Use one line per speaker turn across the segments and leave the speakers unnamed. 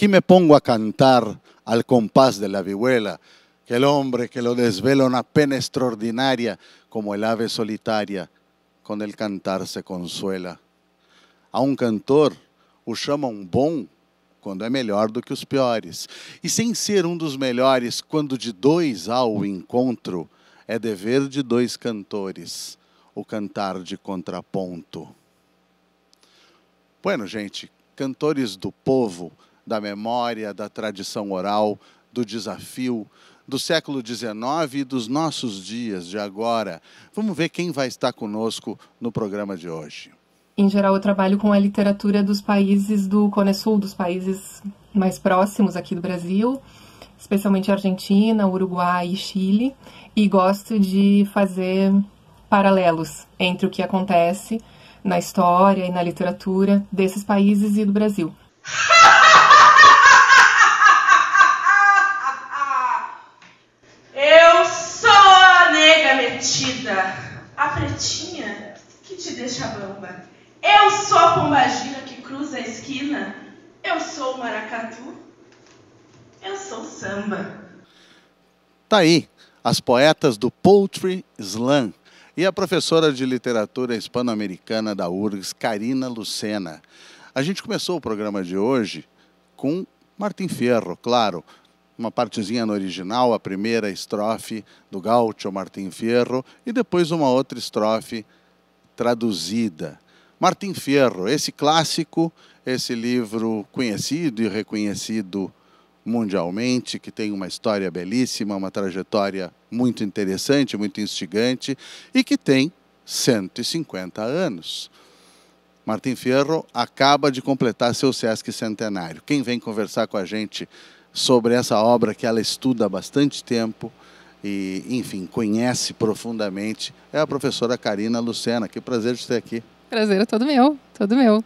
Aquí me pongo a cantar al compás de la vihuela, que el hombre que lo desvela una pena extraordinaria, como el ave solitaria, con el cantar se consuela. A um cantor o chamam bom quando é melhor do que os piores, e sem ser um dos melhores, quando de dois ao encontro, é dever de dois cantores o cantar de contraponto. Bueno, gente, cantores do povo, da memória, da tradição oral, do desafio, do século XIX e dos nossos dias de agora. Vamos ver quem vai estar conosco no programa de hoje.
Em geral, eu trabalho com a literatura dos países do Cone Sul, dos países mais próximos aqui do Brasil, especialmente Argentina, Uruguai e Chile, e gosto de fazer paralelos entre o que acontece na história e na literatura desses países e do Brasil.
que te deixa bamba. Eu sou a pombagira que cruza a esquina. Eu sou o maracatu. Eu sou o samba.
Tá aí, as poetas do Poultry Slam e a professora de literatura hispano-americana da URGS, Karina Lucena. A gente começou o programa de hoje com Martin Ferro, claro, uma partezinha no original, a primeira estrofe do Gaucho Martim Ferro e depois uma outra estrofe traduzida. Martim Ferro esse clássico, esse livro conhecido e reconhecido mundialmente, que tem uma história belíssima, uma trajetória muito interessante, muito instigante e que tem 150 anos. Martim Ferro acaba de completar seu SESC centenário. Quem vem conversar com a gente sobre essa obra que ela estuda há bastante tempo e, enfim, conhece profundamente, é a professora Karina Lucena. Que prazer de ter aqui.
Prazer é todo meu, todo meu.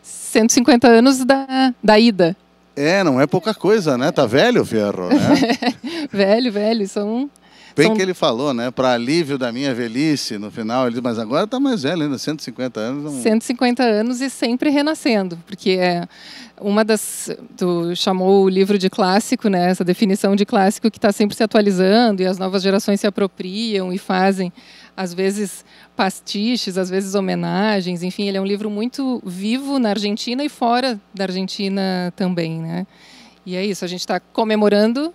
150 anos da, da ida.
É, não é pouca coisa, né? Tá velho o ferro,
né? velho, velho, são
Bem são... que ele falou, né? Para alívio da minha velhice no final, ele diz, mas agora está mais velho ainda, 150 anos. Não...
150 anos e sempre renascendo, porque é uma das tu chamou o livro de clássico, né? Essa definição de clássico que está sempre se atualizando e as novas gerações se apropriam e fazem às vezes pastiches, às vezes homenagens, enfim, ele é um livro muito vivo na Argentina e fora da Argentina também, né? E é isso, a gente está comemorando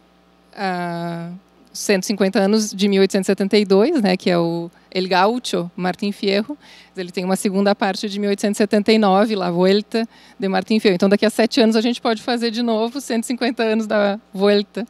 a 150 anos de 1872, né, que é o El Gaucho, Martin Fierro. Ele tem uma segunda parte de 1879, La Vuelta de Martin Fierro. Então, daqui a sete anos a gente pode fazer de novo 150 anos da Vuelta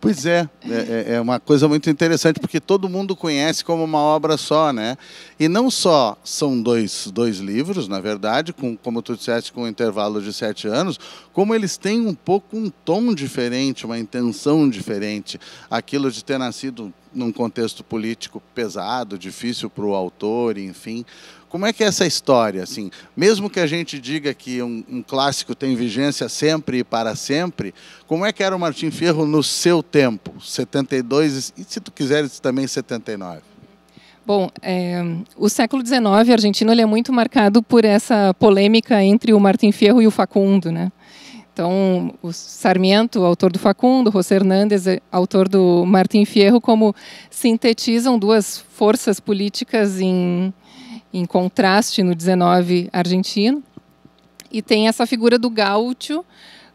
Pois é, é, é, é, uma coisa muito interessante, porque todo mundo conhece como uma obra só, né? E não só são dois, dois livros, na verdade, com, como tu disseste, com um intervalo de sete anos, como eles têm um pouco um tom diferente, uma intenção diferente. Aquilo de ter nascido num contexto político pesado, difícil para o autor, enfim, como é que é essa história? Assim, mesmo que a gente diga que um, um clássico tem vigência sempre e para sempre, como é que era o Martim Ferro no seu tempo, 72 e, se tu quiseres, também 79?
Bom, é, o século XIX argentino ele é muito marcado por essa polêmica entre o Martim Ferro e o Facundo, né? Então, o Sarmiento, autor do Facundo, José Hernández, é, autor do Martim Fierro, como sintetizam duas forças políticas em, em contraste no 19 argentino. E tem essa figura do gaúcho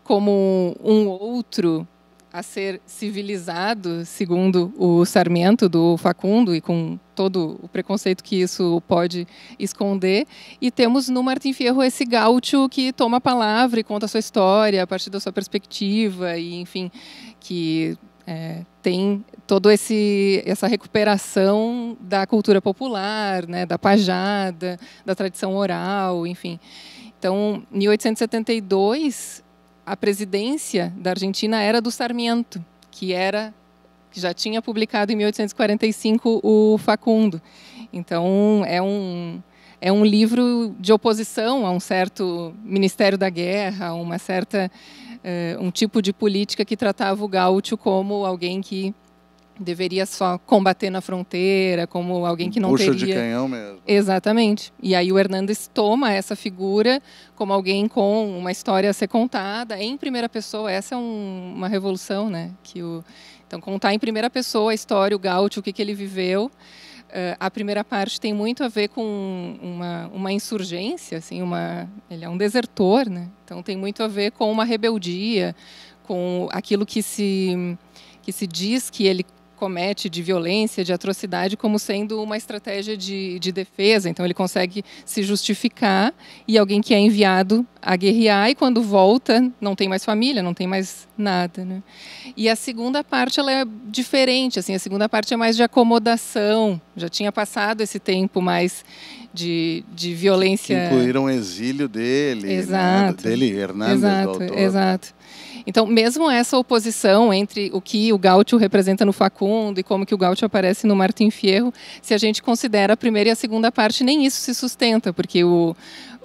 como um outro a ser civilizado, segundo o Sarmento do Facundo, e com todo o preconceito que isso pode esconder. E temos no Martim Fierro esse gaúcho que toma a palavra e conta a sua história a partir da sua perspectiva, e enfim, que é, tem todo esse essa recuperação da cultura popular, né, da pajada, da tradição oral, enfim. Então, em 1872, a presidência da Argentina era do Sarmiento, que era que já tinha publicado em 1845 o Facundo. Então, é um é um livro de oposição a um certo Ministério da Guerra, a uma certa eh, um tipo de política que tratava o gaúcho como alguém que deveria só combater na fronteira, como alguém que não Puxa teria... Puxa de canhão mesmo. Exatamente. E aí o Hernandes toma essa figura como alguém com uma história a ser contada em primeira pessoa. Essa é um, uma revolução, né? Que o... Então, contar em primeira pessoa a história, o gaúcho, o que, que ele viveu. Uh, a primeira parte tem muito a ver com uma, uma insurgência, assim, uma... ele é um desertor, né? Então, tem muito a ver com uma rebeldia, com aquilo que se que se diz que ele comete de violência, de atrocidade, como sendo uma estratégia de, de defesa. Então, ele consegue se justificar e alguém que é enviado a guerrear e quando volta não tem mais família, não tem mais nada, né? E a segunda parte ela é diferente, assim, a segunda parte é mais de acomodação. Já tinha passado esse tempo mais de, de violência. Que incluíram
o exílio dele, né? exato, né? dele Hernandes, exato, do autor.
Exato. Então, mesmo essa oposição entre o que o Gaúcho representa no Facundo e como que o Gaúcho aparece no Martin Fierro, se a gente considera a primeira e a segunda parte, nem isso se sustenta, porque o,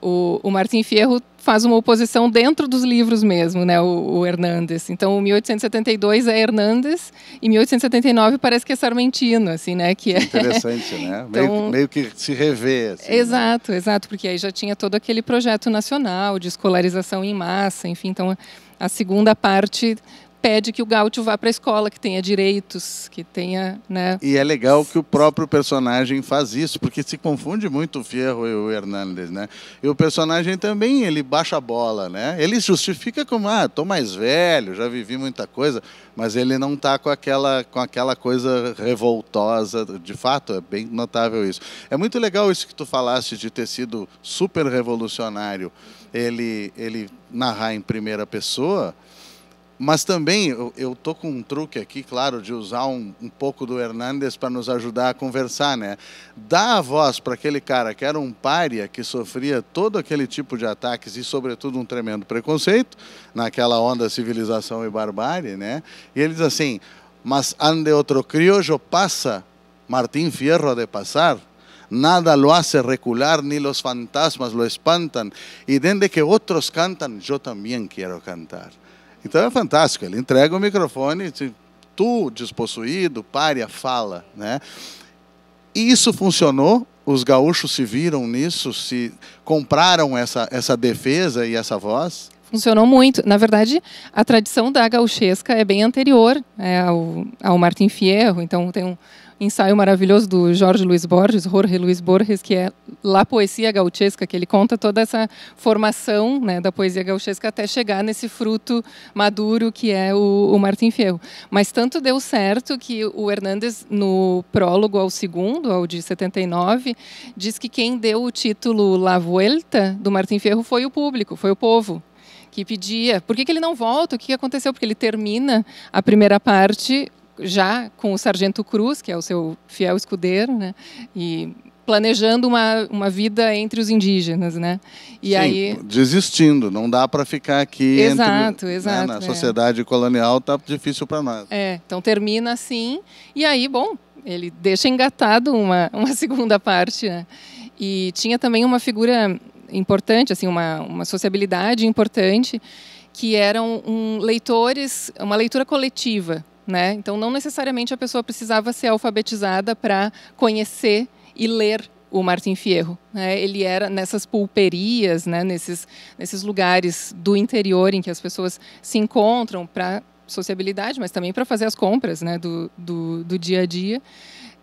o, o Martin Fierro faz uma oposição dentro dos livros mesmo, né, o, o Hernandes. Então, o 1872 é Hernandes e 1879 parece que é Sarmentino, assim, né, que é... Interessante,
né? então... meio, meio, que se rever.
Assim, né? exato, né? exato, porque aí já tinha todo aquele projeto nacional de escolarização em massa, enfim, então a segunda parte pede que o gaúcho vá para a escola, que tenha direitos, que tenha, né?
E é legal que o próprio personagem faz isso, porque se confunde muito o Fierro e o Hernandes, né? E o personagem também, ele baixa a bola, né? Ele justifica como, ah, tô mais velho, já vivi muita coisa, mas ele não tá com aquela com aquela coisa revoltosa, de fato, é bem notável isso. É muito legal isso que tu falaste de ter sido super revolucionário. Ele ele narrar em primeira pessoa, mas também eu, estou tô com um truque aqui, claro, de usar um, um pouco do Hernandes para nos ajudar a conversar, né? Dá a voz para aquele cara que era um pária, que sofria todo aquele tipo de ataques e, sobretudo, um tremendo preconceito, naquela onda civilização e barbárie, né? E ele diz assim: Mas ande outro criojo passa, Martín Fierro de passar. Nada lo hace recular, ni los fantasmas lo espantan. Y desde que otros cantan, yo también quiero cantar. Então é fantástico, ele entrega o microfone, tu despossuído, pare a fala, né? E isso funcionou, os gaúchos se viram nisso, se compraram essa, essa defesa e essa voz?
Funcionou muito. Na verdade, a tradição da gauchesca é bem anterior é, ao, ao Martin Fierro, então tem um, ensaio maravilhoso do Jorge Luiz Borges, Jorge Luiz Borges, que é La Poesia Gauchesca, que ele conta toda essa formação né, da poesia gauchesca até chegar nesse fruto maduro que é o, o Martim Fierro. Mas tanto deu certo que o Hernandes, no prólogo ao segundo, ao de 79, diz que quem deu o título La Vuelta do Martim Fierro foi o público, foi o povo que pedia. Por que, que ele não volta? O que aconteceu? Porque ele termina a primeira parte já com o Sargento Cruz, que é o seu fiel escudeiro, né? E planejando uma, uma vida entre os indígenas, né? E Sim, aí
desistindo, não dá para ficar aqui exato, entre, exato, né, na é. sociedade colonial tá difícil para nós.
É, então termina assim e aí bom, ele deixa engatado uma, uma segunda parte. Né? E tinha também uma figura importante, assim uma, uma sociabilidade importante que eram um, leitores, uma leitura coletiva né? Então, não necessariamente a pessoa precisava ser alfabetizada para conhecer e ler o Martin Fierro. Né? Ele era nessas pulperias, né? nesses, nesses lugares do interior em que as pessoas se encontram para sociabilidade, mas também para fazer as compras né? do, do, do dia a dia.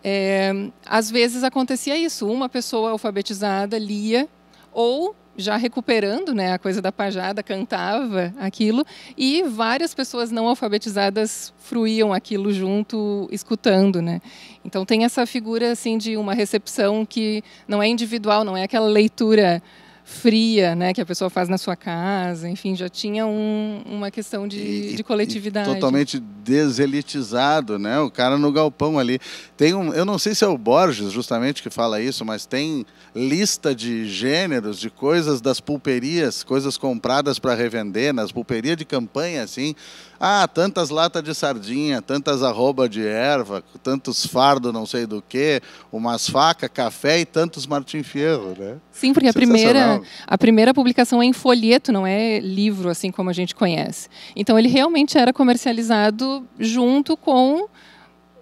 É, às vezes acontecia isso, uma pessoa alfabetizada lia ou já recuperando né, a coisa da pajada, cantava aquilo, e várias pessoas não alfabetizadas fruíam aquilo junto, escutando. Né? Então tem essa figura assim de uma recepção que não é individual, não é aquela leitura fria, né, que a pessoa faz na sua casa, enfim, já tinha um, uma questão de, e, de coletividade. totalmente
deselitizado, né, o cara no galpão ali. Tem um, eu não sei se é o Borges justamente que fala isso, mas tem lista de gêneros, de coisas das pulperias, coisas compradas para revender, nas pulperias de campanha, assim, ah, tantas latas de sardinha, tantas arroba de erva, tantos fardo não sei do que, umas facas, café e tantos Martim
Fierro, né? Sim, porque a primeira,
a primeira publicação é em folheto, não é livro, assim como a gente conhece. Então ele realmente era comercializado junto com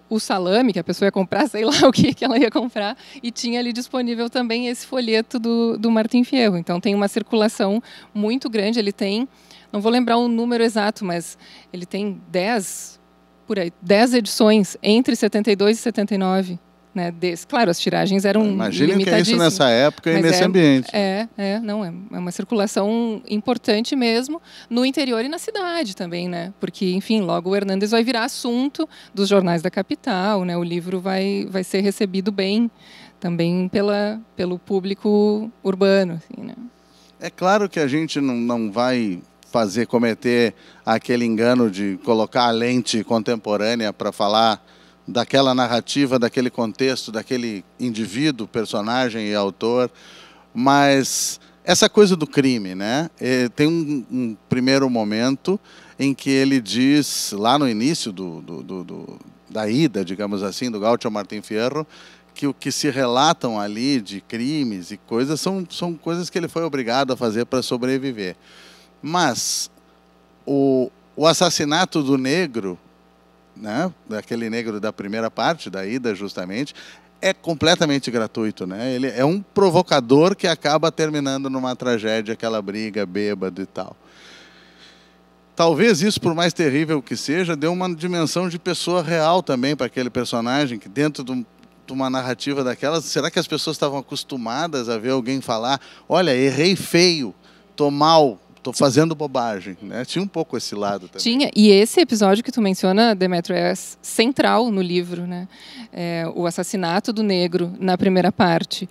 o salame que a pessoa ia comprar, sei lá o que, que ela ia comprar, e tinha ali disponível também esse folheto do, do Martin Fierro. Então tem uma circulação muito grande, ele tem não vou lembrar o número exato, mas ele tem 10 por aí, 10 edições entre 72 e 79. Né, desse. Claro, as tiragens eram Imaginem que é isso nessa época e nesse é, ambiente. É, é, não, é, é uma circulação importante mesmo no interior e na cidade também, né? Porque, enfim, logo o Hernandes vai virar assunto dos jornais da capital, né? O livro vai, vai ser recebido bem também pela, pelo público urbano, assim, né?
É claro que a gente não, não vai fazer cometer aquele engano de colocar a lente contemporânea para falar daquela narrativa, daquele contexto, daquele indivíduo, personagem e autor, mas essa coisa do crime, né? tem um, um primeiro momento em que ele diz lá no início do, do, do, do da ida, digamos assim, do Gaúcho Martin Fierro, que o que se relatam ali de crimes e coisas são, são coisas que ele foi obrigado a fazer para sobreviver. Mas o, o assassinato do negro, né, daquele negro da primeira parte, da ida justamente, é completamente gratuito, né? Ele é um provocador que acaba terminando numa tragédia, aquela briga bêbado e tal. Talvez isso, por mais terrível que seja, dê uma dimensão de pessoa real também para aquele personagem, que dentro de, de uma narrativa daquelas, será que as pessoas estavam acostumadas a ver alguém falar: olha, errei feio, tô mal, tô fazendo bobagem, né? Tinha um pouco esse lado também. Tinha,
e esse episódio que tu menciona, Demetrio, é central no livro, né? É, o assassinato do negro na primeira parte.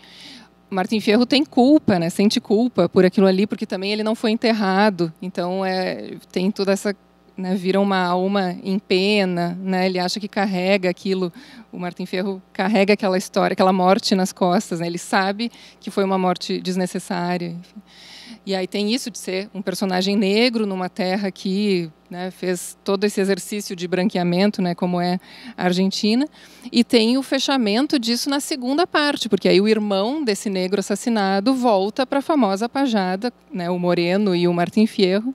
Martin Fierro tem culpa, né? Sente culpa por aquilo ali, porque também ele não foi enterrado. Então é, tem toda essa né, vira uma alma em pena, né, ele acha que carrega aquilo, o Martin Ferro carrega aquela história, aquela morte nas costas, né, ele sabe que foi uma morte desnecessária. Enfim. E aí tem isso de ser um personagem negro numa terra que né, fez todo esse exercício de branqueamento, né, como é a Argentina. E tem o fechamento disso na segunda parte, porque aí o irmão desse negro assassinado volta para a famosa pajada, né, o Moreno e o Martin Fierro.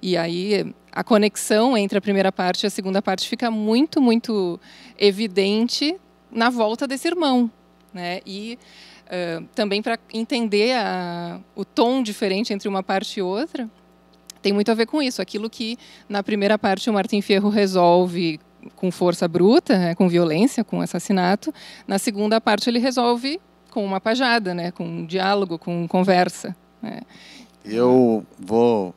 E aí a conexão entre a primeira parte e a segunda parte fica muito, muito evidente na volta desse irmão. Né? E também para entender a, o tom diferente entre uma parte e outra, tem muito a ver com isso. Aquilo que na primeira parte o Martin Ferro resolve com força bruta, né, com violência, com assassinato, na segunda parte ele resolve com uma pajada, né, com um diálogo, com conversa. Né.
Eu vou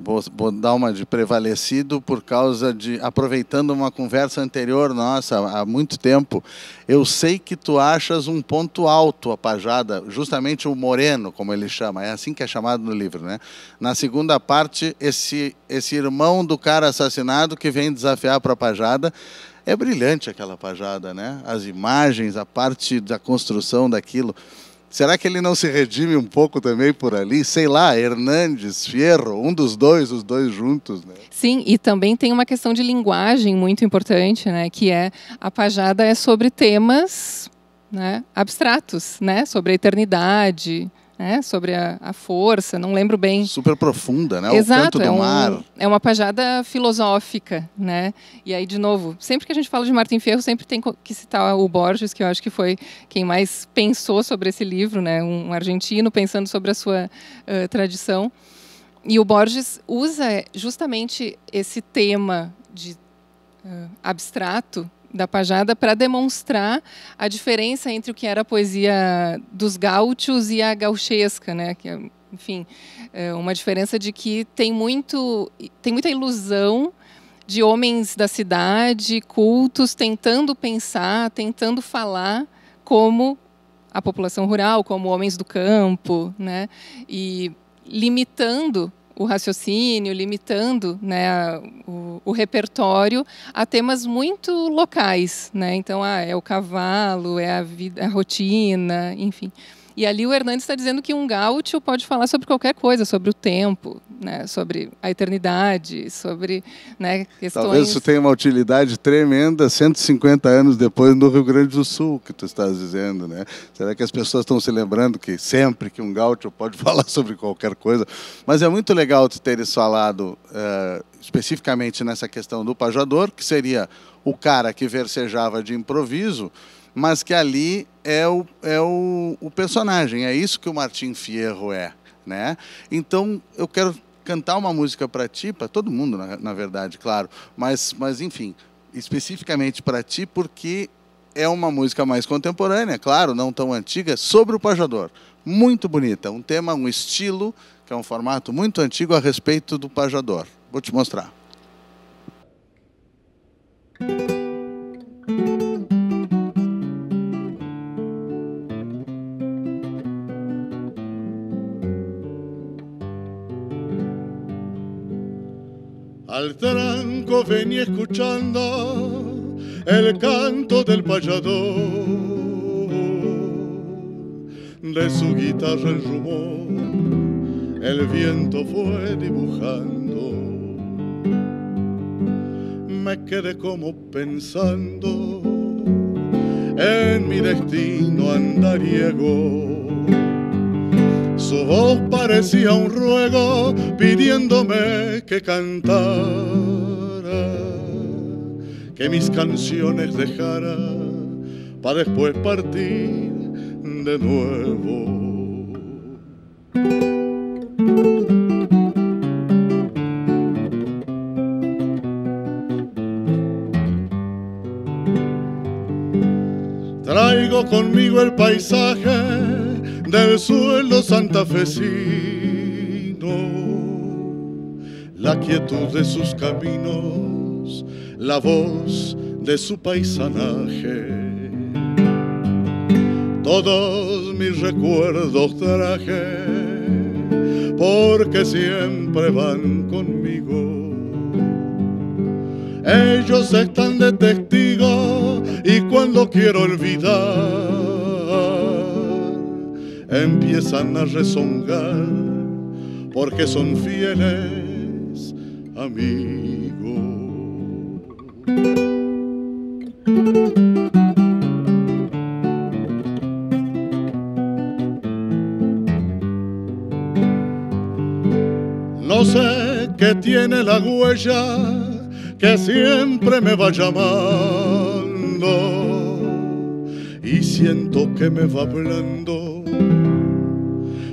Vou, vou, dar uma de prevalecido por causa de aproveitando uma conversa anterior nossa há muito tempo. Eu sei que tu achas um ponto alto a Pajada, justamente o moreno, como ele chama, é assim que é chamado no livro, né? Na segunda parte, esse esse irmão do cara assassinado que vem desafiar para a Pajada, é brilhante aquela Pajada, né? As imagens, a parte da construção daquilo. Será que ele não se redime um pouco também por ali? Sei lá, Hernandes, Fierro, um dos dois, os dois
juntos, né?
Sim, e também tem uma questão de linguagem muito importante, né? Que é a pajada é sobre temas né, abstratos, né? Sobre a eternidade, né, sobre a, a, força, não lembro bem.
Super profunda, né? Exato, o canto é um, mar.
É uma pajada filosófica, né? E aí, de novo, sempre que a gente fala de Martin Ferro, sempre tem que citar o Borges, que eu acho que foi quem mais pensou sobre esse livro, né? Um argentino pensando sobre a sua uh, tradição. E o Borges usa justamente esse tema de uh, abstrato da Pajada para demonstrar a diferença entre o que era a poesia dos gaúchos e a gauchesca, né? Que é, enfim, é uma diferença de que tem muito tem muita ilusão de homens da cidade, cultos tentando pensar, tentando falar como a população rural, como homens do campo, né? E limitando o raciocínio, limitando né, o, o, repertório a temas muito locais. Né? Então, ah, é o cavalo, é a, vida, a rotina, enfim. E ali o Hernandes está dizendo que um gaúcho pode falar sobre qualquer coisa, sobre o tempo, né, sobre a eternidade, sobre né, questões... Talvez isso
tenha uma utilidade tremenda 150 anos depois no Rio Grande do Sul, que tu estás dizendo. Né? Será que as pessoas estão se lembrando que sempre que um gaúcho pode falar sobre qualquer coisa? Mas é muito legal tu teres falado uh, especificamente nessa questão do pajador, que seria o cara que versejava de improviso, mas que ali é o, é o, o personagem, é isso que o Martin Fierro é. Né? Então, eu quero cantar uma música para ti, para todo mundo, na, na verdade, claro, mas, mas enfim, especificamente para ti, porque é uma música mais contemporânea, claro, não tão antiga, sobre o pajador. Muito bonita, um tema, um estilo, que é um formato muito antigo a respeito do pajador. Vou te mostrar.
al tranco venía escuchando el canto del payador, de su guitarra el rumor, el viento fue dibujando. Me quedé como pensando en mi destino andariego su voz parecía un ruego pidiéndome que cantara, que mis canciones dejara para después partir de nuevo. Traigo conmigo el paisaje del suelo santafesino, la quietud de sus caminos, la voz de su paisanaje. Todos mis recuerdos traje, porque siempre van conmigo. Ellos están de testigo y cuando quiero olvidar empiezan a rezongar porque son fieles amigos. No sé qué tiene la huella que siempre me va llamando y siento que me va hablando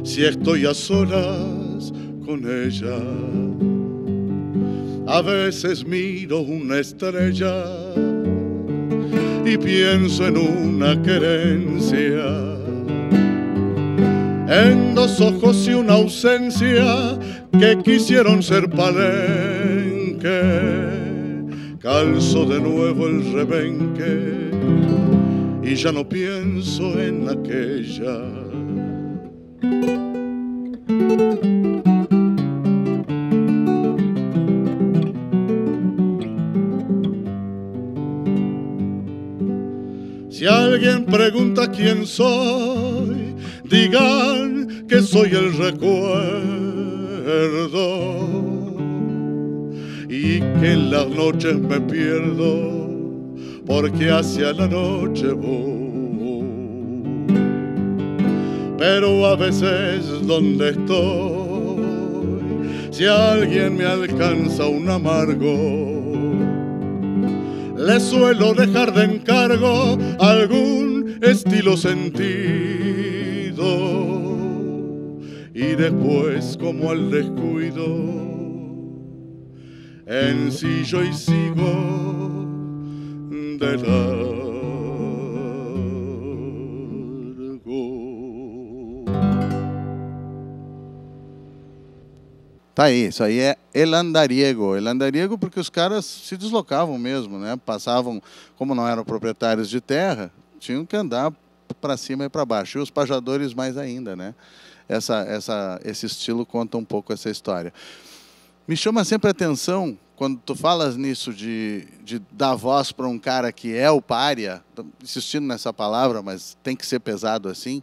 si estoy a solas con ella. A veces miro una estrella y pienso en una querencia, en dos ojos y una ausencia que quisieron ser palenque. Calzo de nuevo el rebenque y ya no pienso en aquella si alguien pregunta quién soy, digan que soy el recuerdo y que en las noches me pierdo porque hacia la noche voy pero a veces donde estoy, si alguien me alcanza un amargo, le suelo dejar de encargo algún estilo sentido. Y después, como al descuido, en ensillo y sigo de lado.
Tá aí, isso aí é El Andariego. El Andariego porque os caras se deslocavam mesmo, né? Passavam, como não eram proprietários de terra, tinham que andar para cima e para baixo. E os pajadores mais ainda, né? Essa, essa, esse estilo conta um pouco essa história. Me chama sempre a atenção quando tu falas nisso de, de dar voz para um cara que é o pária, insistindo nessa palavra, mas tem que ser pesado assim,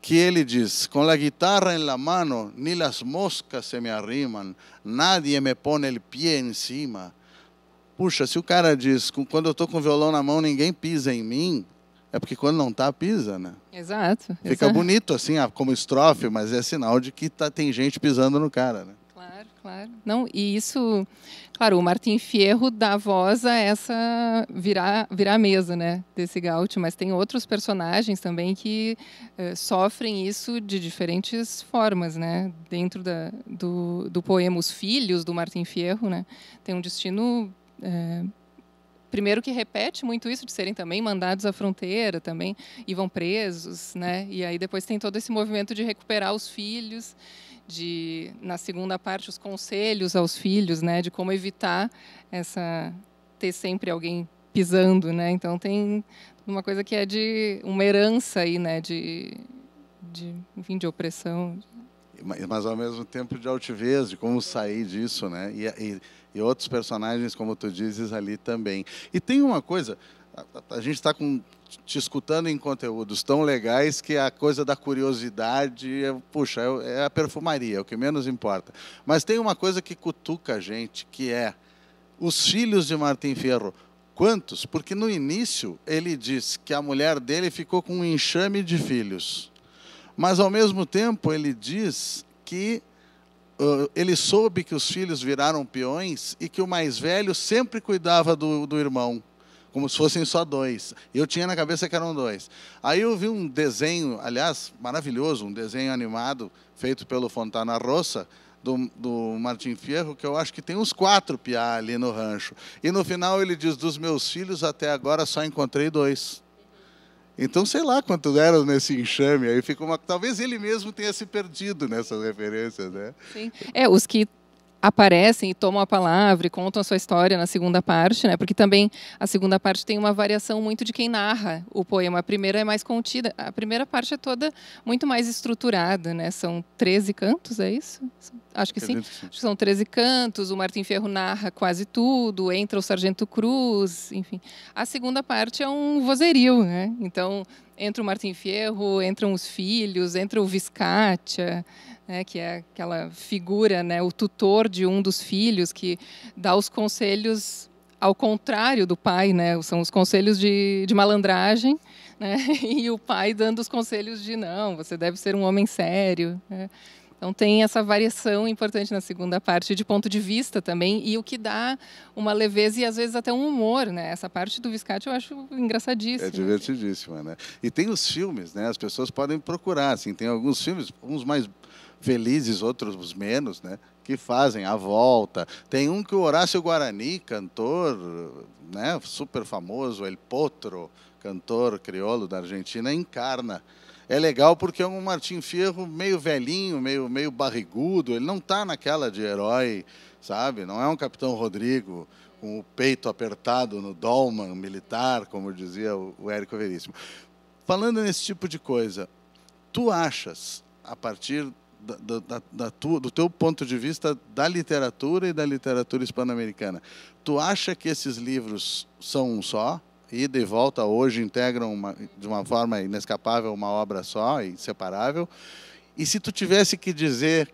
que ele diz: Com a guitarra em la mano, ni las moscas se me arrimam, nadie me põe el pie em cima. Puxa, se o cara diz: Quando eu estou com o violão na mão, ninguém pisa em mim, é porque quando não tá, pisa, né?
Exato. Fica exato. bonito
assim, ah, como estrofe, mas é sinal de que tá, tem gente pisando no cara, né?
claro. Não, e isso, claro, o Martin Fierro dá voz a essa virar, virar mesa, né, desse gaúcho, mas tem outros personagens também que eh, sofrem isso de diferentes formas, né, dentro da, do, do poema Os Filhos, do Martin Fierro, né, tem um destino... Eh, primeiro que repete muito isso de serem também mandados à fronteira também e vão presos, né? E aí depois tem todo esse movimento de recuperar os filhos de na segunda parte os conselhos aos filhos, né, de como evitar essa ter sempre alguém pisando, né? Então tem uma coisa que é de uma herança aí, né, de de enfim, de opressão.
Mas, mas ao mesmo tempo de altivez, de como sair disso, né? E, e, e outros personagens, como tu dizes ali também. E tem uma coisa, a, a gente está te escutando em conteúdos tão legais que a coisa da curiosidade, é, puxa, é, é a perfumaria, é o que menos importa. Mas tem uma coisa que cutuca a gente, que é os filhos de Martim Ferro. Quantos? Porque no início ele diz que a mulher dele ficou com um enxame de filhos. Mas ao mesmo tempo ele diz que uh, ele soube que os filhos viraram peões e que o mais velho sempre cuidava do, do irmão como se fossem só dois. Eu tinha na cabeça que eram dois. Aí eu vi um desenho, aliás, maravilhoso, um desenho animado feito pelo Fontana Rossa, do, do, Martin Fierro, que eu acho que tem uns quatro piá ali no rancho. E no final ele diz: Dos meus filhos até agora só encontrei dois. Então, sei lá quanto eram nesse enxame. Aí fica uma. Talvez ele mesmo tenha se perdido nessas referências, né?
Sim. É, os que aparecem e tomam a palavra e contam a sua história na segunda parte, né? Porque também a segunda parte tem uma variação muito de quem narra o poema. A primeira é mais contida, a primeira parte é toda muito mais estruturada, né? São 13 cantos, é isso? Acho que sim. Acho que são 13 cantos, o Martin Ferro narra quase tudo, entra o Sargento Cruz, enfim. A segunda parte é um vozerio, né? Então, entra o Martin Ferro, entram os filhos, entra o Viscatia, né, que é aquela figura, né, o tutor de um dos filhos que dá os conselhos ao contrário do pai, né, são os conselhos de, de malandragem, né, e o pai dando os conselhos de não, você deve ser um homem sério. Né. Então tem essa variação importante na segunda parte de ponto de vista também e o que dá uma leveza e às vezes até um humor, né? Essa parte do Viscati eu acho engraçadíssima. É
divertidíssima, né? E tem os filmes, né? As pessoas podem procurar, assim, tem alguns filmes, uns mais felizes, outros menos, né? que fazem a volta. Tem um que o Horácio Guarani, cantor, né, super famoso, El Potro, cantor crioulo da Argentina, encarna. É legal porque é um Martin Fierro meio velhinho, meio, meio barrigudo, ele não está naquela de herói, sabe? Não é um Capitão Rodrigo com o peito apertado no dolman militar, como dizia o, o Érico Veríssimo. Falando nesse tipo de coisa, tu achas, a partir da, da, da tua, do teu ponto de vista da literatura e da literatura hispano-americana, tu acha que esses livros são um só? Ida e volta hoje integram uma, de uma forma inescapável uma obra só, inseparável. E se tu tivesse que dizer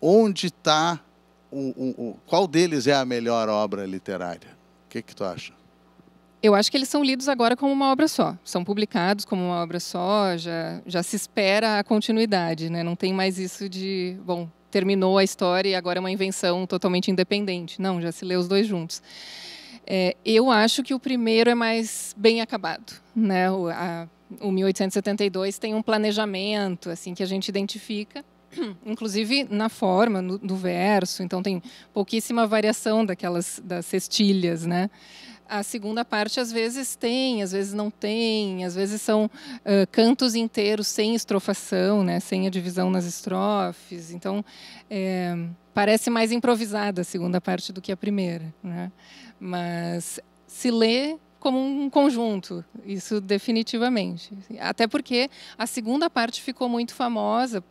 onde está o, o, o, qual deles é a melhor obra literária, o que, que tu acha?
Eu acho que eles são lidos agora como uma obra só. São publicados como uma obra só, já, já se espera a continuidade, né? Não tem mais isso de, bom, terminou a história e agora é uma invenção totalmente independente. Não, já se lê os dois juntos. É, eu acho que o primeiro é mais bem acabado, né? O, a, o 1872 tem um planejamento assim que a gente identifica inclusive na forma no, do verso, então tem pouquíssima variação daquelas das cestilhas, né? a segunda parte às vezes tem, às vezes não tem, às vezes são uh, cantos inteiros sem estrofação, né, sem a divisão nas estrofes. Então, é, parece mais improvisada a segunda parte do que a primeira. Né? Mas se lê como um conjunto, isso definitivamente. Até porque a segunda parte ficou muito famosa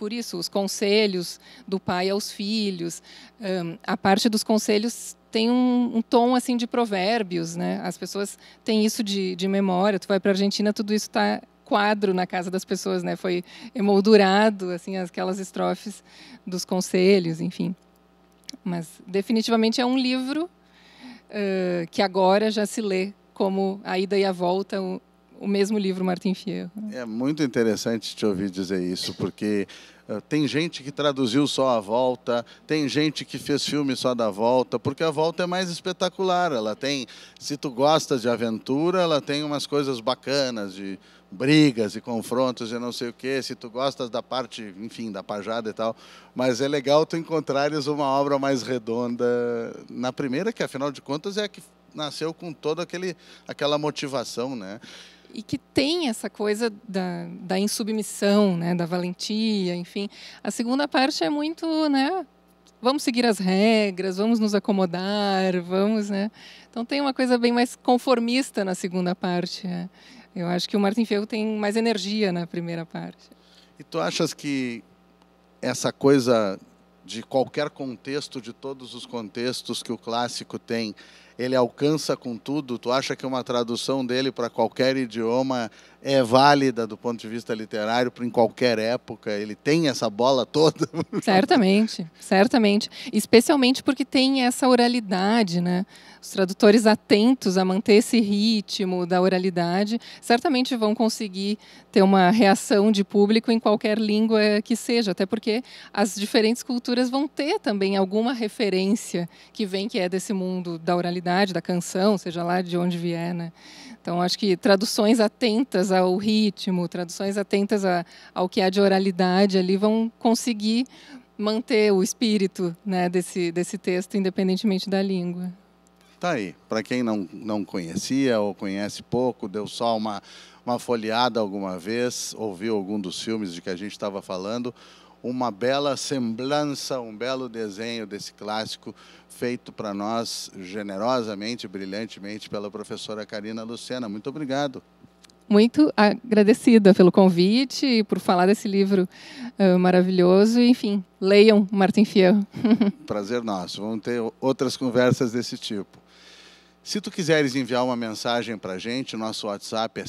por isso, os conselhos do pai aos filhos. Hum, a parte dos conselhos tem um, um, tom assim de provérbios, né? As pessoas têm isso de, de memória. Tu vai para a Argentina, tudo isso está quadro na casa das pessoas, né? Foi emoldurado assim aquelas estrofes dos conselhos, enfim. Mas definitivamente é um livro uh, que agora já se lê como a ida e a volta, o mesmo livro Martin Fierro.
É muito interessante te ouvir dizer isso, porque eh, tem gente que traduziu só a volta, tem gente que fez filme só da volta, porque a volta é mais espetacular. Ela tem, se tu gosta de aventura, ela tem umas coisas bacanas de brigas e confrontos e não sei o que, se tu gostas da parte, enfim, da pajada e tal, mas é legal tu encontrares uma obra mais redonda na primeira, que afinal de contas é a que nasceu com toda aquele, aquela motivação,
né? e que tem essa coisa da, da insubmissão, né, da valentia, enfim. A segunda parte é muito, né, vamos seguir as regras, vamos nos acomodar, vamos, né? Então tem uma coisa bem mais conformista na segunda parte. Né? Eu acho que o Martin Fierro tem mais energia na primeira parte.
E tu achas que essa coisa de qualquer contexto, de todos os contextos que o clássico tem, ele alcança com tudo. Tu acha que uma tradução dele para qualquer idioma é válida do ponto de vista literário para em qualquer época? Ele tem essa bola toda?
Certamente, certamente. Especialmente porque tem essa oralidade, né? Os tradutores atentos a manter esse ritmo da oralidade certamente vão conseguir ter uma reação de público em qualquer língua que seja, até porque as diferentes culturas vão ter também alguma referência que vem que é desse mundo da oralidade sonoridade da canção, seja lá de onde vier, né? Então, acho que traduções atentas ao ritmo, traduções atentas a, ao que há de oralidade ali vão conseguir manter o espírito né, desse, desse texto, independentemente da língua.
Tá aí. Para quem não, não conhecia ou conhece pouco, deu só uma, uma folheada alguma vez, ouviu algum dos filmes de que a gente estava falando, uma bela semblança, um belo desenho desse clássico feito para nós generosamente, brilhantemente pela professora Karina Lucena. Muito obrigado.
Muito agradecida pelo convite e por falar desse livro uh, maravilhoso. Enfim, leiam Martin Fierro.
Prazer nosso. Vamos ter outras conversas desse tipo. Se tu quiseres enviar uma mensagem para a gente, nosso WhatsApp é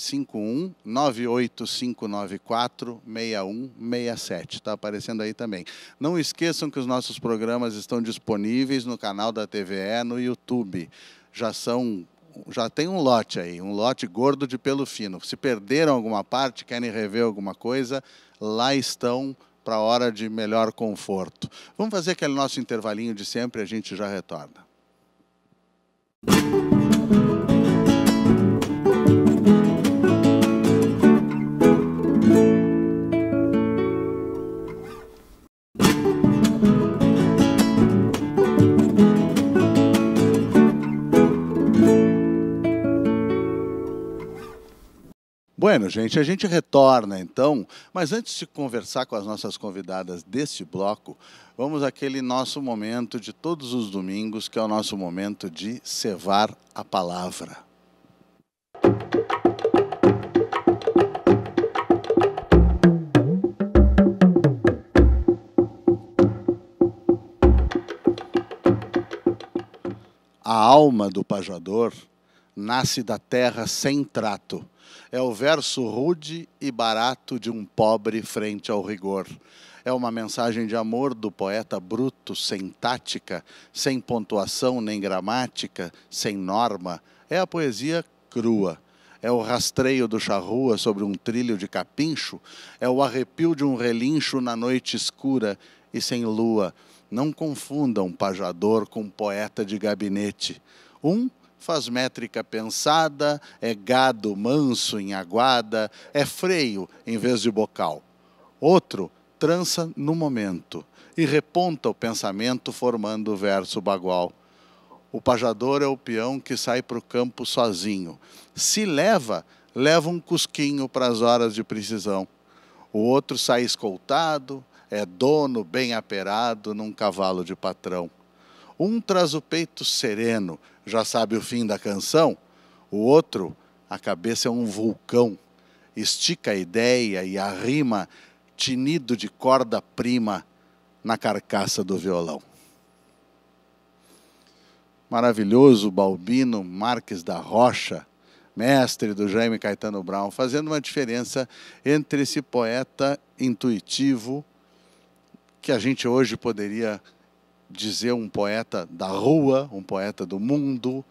51985946167, Está aparecendo aí também. Não esqueçam que os nossos programas estão disponíveis no canal da TVE, no YouTube. Já são já tem um lote aí, um lote gordo de pelo fino. Se perderam alguma parte, querem rever alguma coisa, lá estão para a hora de melhor conforto. Vamos fazer aquele nosso intervalinho de sempre, a gente já retorna. Bueno, gente, a gente retorna então, mas antes de conversar com as nossas convidadas deste bloco, vamos àquele nosso momento de todos os domingos, que é o nosso momento de cevar a palavra. A alma do pajador nasce da terra sem trato é o verso rude e barato de um pobre frente ao rigor. É uma mensagem de amor do poeta bruto, sem tática, sem pontuação nem gramática, sem norma. É a poesia crua é o rastreio do charrua sobre um trilho de capincho, é o arrepio de um relincho na noite escura e sem lua. Não confundam pajador com poeta de gabinete. Um faz métrica pensada, é gado manso em aguada, é freio em vez de bocal. Outro trança no momento e reponta o pensamento formando o verso bagual. O pajador é o peão que sai para o campo sozinho. Se leva, leva um cusquinho para as horas de precisão. O outro sai escoltado, é dono bem aperado num cavalo de patrão. Um traz o peito sereno, já sabe o fim da canção. O outro, a cabeça é um vulcão. Estica a ideia e a rima, tinido de corda prima na carcaça do violão. Maravilhoso Balbino Marques da Rocha, mestre do Jaime Caetano Brown, fazendo uma diferença entre esse poeta intuitivo que a gente hoje poderia dizer um poeta da rua, um poeta do mundo,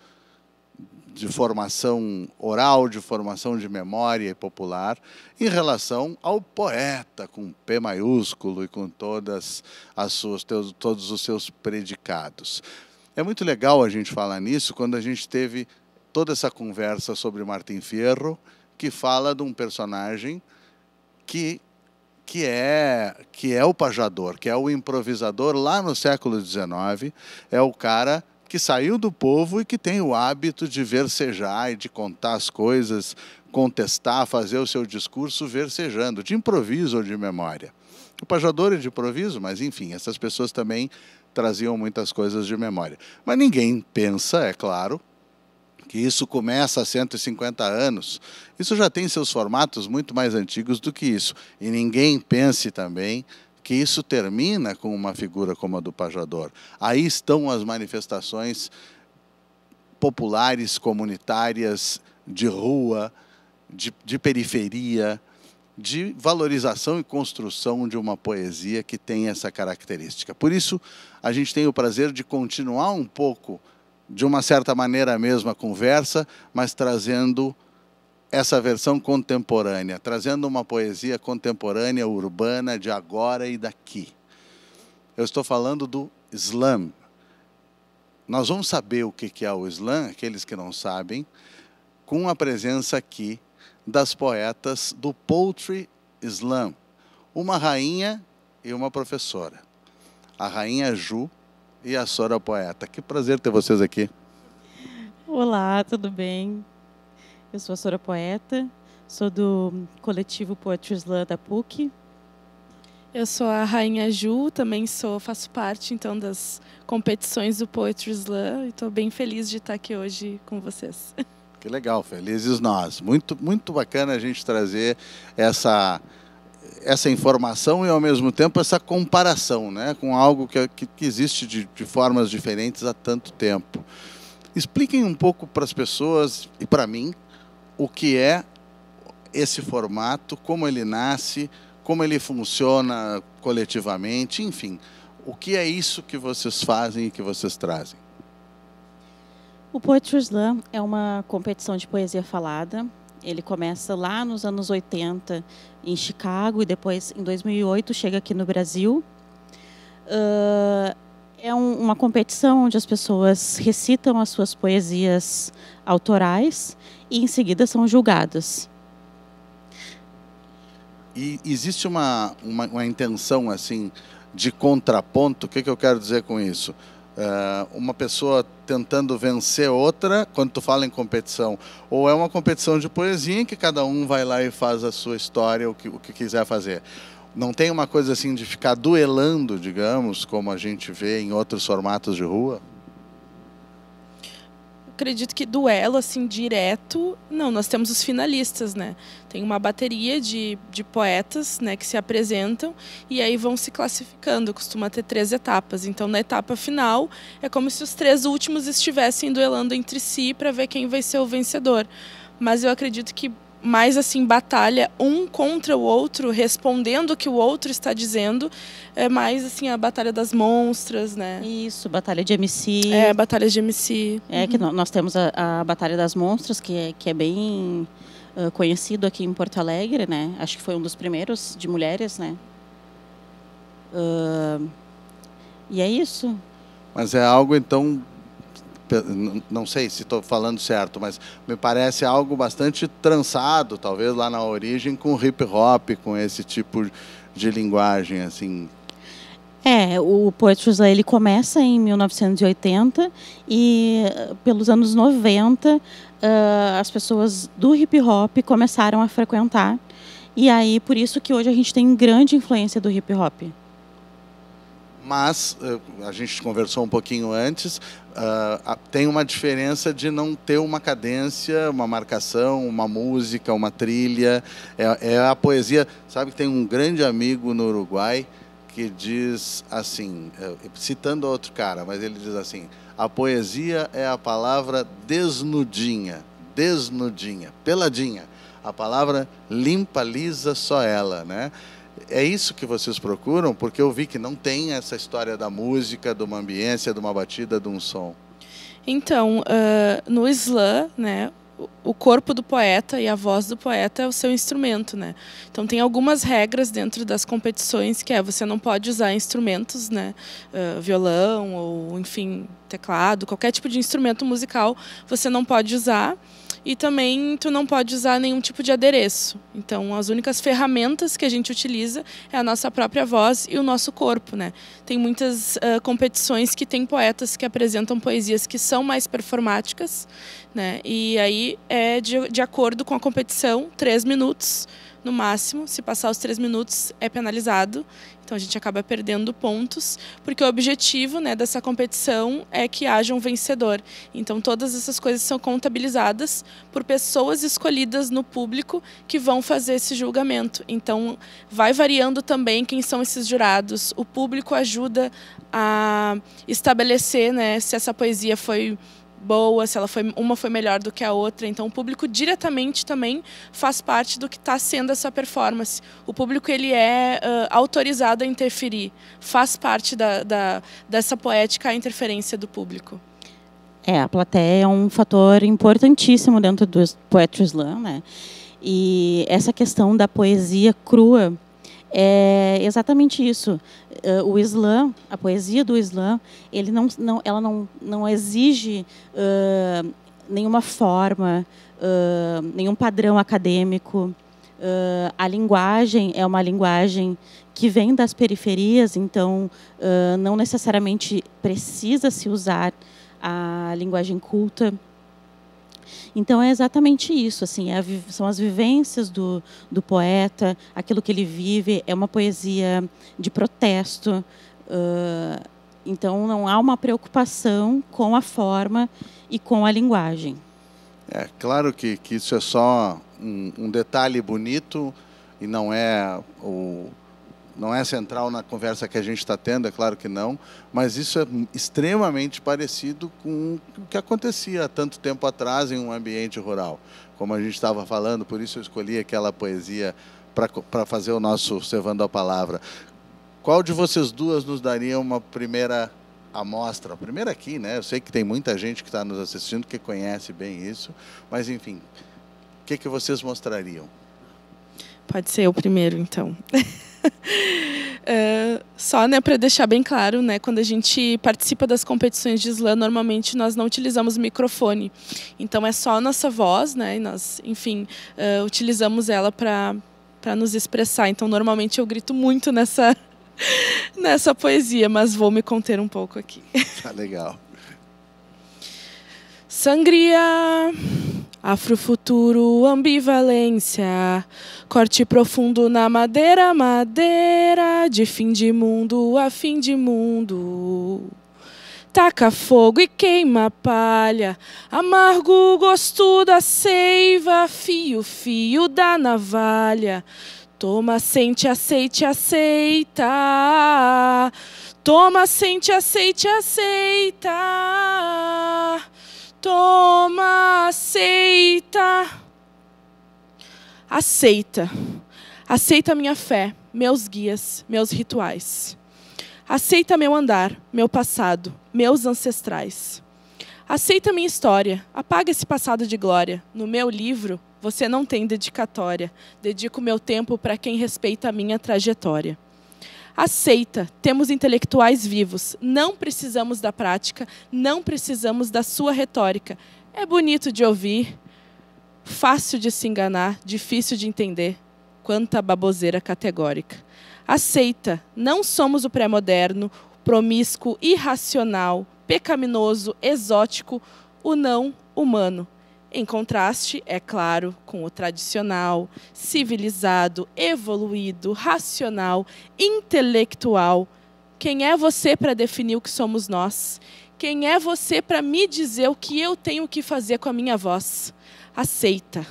de formação oral, de formação de memória popular, em relação ao poeta com P maiúsculo e com todas as suas, todos os seus predicados. É muito legal a gente falar nisso quando a gente teve toda essa conversa sobre Martin Fierro, que fala de um personagem que que é que é o pajador, que é o improvisador lá no século XIX, é o cara que saiu do povo e que tem o hábito de versejar e de contar as coisas, contestar, fazer o seu discurso versejando, de improviso ou de memória. O pajador é de improviso, mas enfim, essas pessoas também traziam muitas coisas de memória. Mas ninguém pensa, é claro, que isso começa há 150 anos. Isso já tem seus formatos muito mais antigos do que isso. E ninguém pense também que isso termina com uma figura como a do Pajador. Aí estão as manifestações populares, comunitárias, de rua, de, de periferia, de valorização e construção de uma poesia que tem essa característica. Por isso, a gente tem o prazer de continuar um pouco de uma certa maneira a mesma conversa, mas trazendo essa versão contemporânea, trazendo uma poesia contemporânea, urbana, de agora e daqui. Eu estou falando do slam. Nós vamos saber o que é o slam, aqueles que não sabem, com a presença aqui das poetas do Poetry Slam, uma rainha e uma professora. A rainha Ju e a Sora é Poeta. Que prazer ter vocês aqui.
Olá, tudo bem? Eu sou a Sora Poeta, sou do coletivo Poetry Slam da PUC.
Eu sou a Rainha Ju, também sou, faço parte então das competições do Poetry Slam e estou bem feliz de estar aqui hoje com vocês.
Que legal, felizes nós. Muito, muito bacana a gente trazer essa essa informação e, ao mesmo tempo, essa comparação né, com algo que, que existe de, de formas diferentes há tanto tempo. Expliquem um pouco para as pessoas e para mim o que é esse formato, como ele nasce, como ele funciona coletivamente, enfim. O que é isso que vocês fazem e que vocês trazem?
O Poetry Slam é uma competição de poesia falada ele começa lá nos anos 80 em Chicago e depois em 2008 chega aqui no Brasil. Uh, é um, uma competição onde as pessoas recitam as suas poesias autorais e em seguida são julgadas.
E existe uma, uma, uma intenção assim de contraponto? O que, que eu quero dizer com isso? Ah, uma pessoa tentando vencer outra quando tu fala em competição. Ou é uma competição de poesia em que cada um vai lá e faz a sua história, o que, o que quiser fazer. Não tem uma coisa assim de ficar duelando, digamos, como a gente vê em outros formatos de rua?
acredito que duelo, assim, direto, não, nós temos os finalistas, né? Tem uma bateria de, de poetas, né, que se apresentam e aí vão se classificando, costuma ter três etapas. Então, na etapa final, é como se os três últimos estivessem duelando entre si para ver quem vai ser o vencedor. Mas eu acredito que mais assim batalha um contra o outro, respondendo o que o outro está dizendo, é mais assim a batalha das monstras, né? Isso,
batalha de MC. É, batalha de MC. É uhum. que nós temos a, a, batalha das monstras que é, que é bem uh, conhecido aqui em Porto Alegre, né? Acho que foi um dos primeiros de mulheres, né? Uh, e é isso.
Mas é algo então não sei se estou falando certo, mas me parece algo bastante trançado, talvez lá na origem, com hip hop, com esse tipo de linguagem, assim.
É, o Poetry ele começa em 1980 e eh, pelos anos 90 uh, eh, as pessoas do hip hop começaram a frequentar e aí por isso que hoje a gente tem grande influência do hip hop
mas eh, a gente conversou um pouquinho antes, ah, tem uma diferença de não ter uma cadência, uma marcação, uma música, uma trilha. é, é a poesia. Sabe que tem um grande amigo no Uruguai que diz assim, eh, citando outro cara, mas ele diz assim: a poesia é a palavra desnudinha, desnudinha, peladinha. A palavra limpa, lisa, só ela, né? é isso que vocês procuram? Porque eu vi que não tem essa história da música, de uma ambiência, de uma batida, de um som.
Então, uh, no slam, né, o corpo do poeta e a voz do poeta é o seu instrumento, né? Então tem algumas regras dentro das competições que é você não pode usar instrumentos, né? Uh, violão ou enfim teclado, qualquer tipo de instrumento musical você não pode usar. E também tu não pode usar nenhum tipo de adereço. Então, as únicas ferramentas que a gente utiliza é a nossa própria voz e o nosso corpo, né? Tem muitas uh, competições que tem poetas que apresentam poesias que são mais performáticas, né? E aí é de, de acordo com a competição, três minutos no máximo. Se passar os três minutos, é penalizado. Então a gente acaba perdendo pontos, porque o objetivo né, dessa competição é que haja um vencedor. Então todas essas coisas são contabilizadas por pessoas escolhidas no público que vão fazer esse julgamento. Então vai variando também quem são esses jurados. O público ajuda a estabelecer né, se essa poesia foi boa, se ela foi uma foi melhor do que a outra. Então o público diretamente também faz parte do que está sendo essa performance. O público ele é uh, autorizado a interferir, faz parte da, da, dessa poética a interferência do público.
É, a plateia é um fator importantíssimo dentro do poetry slam, né? E essa questão da poesia crua é exatamente isso. É, o Islã, a poesia do Islã, ele não, não, ela não, não exige uh, nenhuma forma, uh, nenhum padrão acadêmico. Uh, a linguagem é uma linguagem que vem das periferias, então não necessariamente precisa se usar a linguagem culta. Então é exatamente isso, assim, é são as vivências do, do poeta, aquilo que ele vive, é uma poesia de protesto. Uh, então não há uma preocupação com a forma e com a linguagem.
É claro que, que isso é só um, um detalhe bonito e não é o, não é central na conversa que a gente está tendo, é claro que não, mas isso é extremamente parecido com o que acontecia há tanto tempo atrás em um ambiente rural. Como a gente estava falando, por isso eu escolhi aquela poesia para fazer o nosso Observando a Palavra. Qual de vocês duas nos daria uma primeira amostra? A primeira aqui, né? Eu sei que tem muita gente que está nos assistindo que conhece bem isso, mas enfim, o que, que vocês
mostrariam? Pode ser o primeiro, então. uh, só né, para deixar bem claro, né, quando a gente participa das competições de slam, normalmente nós não utilizamos microfone. Então é só a nossa voz, né, e nós, enfim, uh, utilizamos ela para para nos expressar. Então normalmente eu grito muito nessa nessa poesia, mas vou me conter um pouco aqui. Tá legal. Sangria Afrofuturo, ambivalência, corte profundo na madeira, madeira, de fim de mundo a fim de mundo. Taca fogo e queima palha, amargo gosto da seiva, fio, fio da navalha. Toma, sente, aceite, aceita. Toma, sente, aceite, aceita. Toma, aceita. Aceita. Aceita a minha fé, meus guias, meus rituais. Aceita meu andar, meu passado, meus ancestrais. Aceita minha história, apaga esse passado de glória. No meu livro, você não tem dedicatória. Dedico meu tempo para quem respeita a minha trajetória aceita, temos intelectuais vivos, não precisamos da prática, não precisamos da sua retórica. É bonito de ouvir, fácil de se enganar, difícil de entender. Quanta baboseira categórica. Aceita, não somos o pré-moderno, promíscuo, irracional, pecaminoso, exótico, o não humano. Em contraste, é claro, com o tradicional, civilizado, evoluído, racional, intelectual. Quem é você para definir o que somos nós? Quem é você para me dizer o que eu tenho que fazer com a minha voz? Aceita.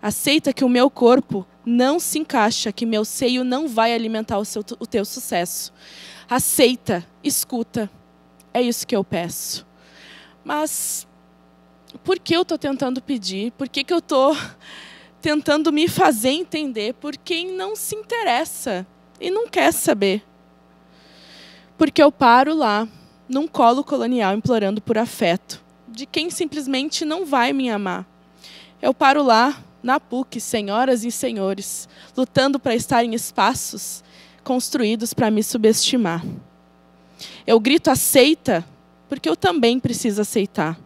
Aceita que o meu corpo não se encaixa, que meu seio não vai alimentar o, seu, o teu sucesso. Aceita, escuta. É isso que eu peço. Mas por que eu estou tentando pedir, por que, que eu estou tentando me fazer entender por quem não se interessa e não quer saber. Porque eu paro lá, num colo colonial, implorando por afeto, de quem simplesmente não vai me amar. Eu paro lá, na PUC, senhoras e senhores, lutando para estar em espaços construídos para me subestimar. Eu grito aceita, porque eu também preciso aceitar.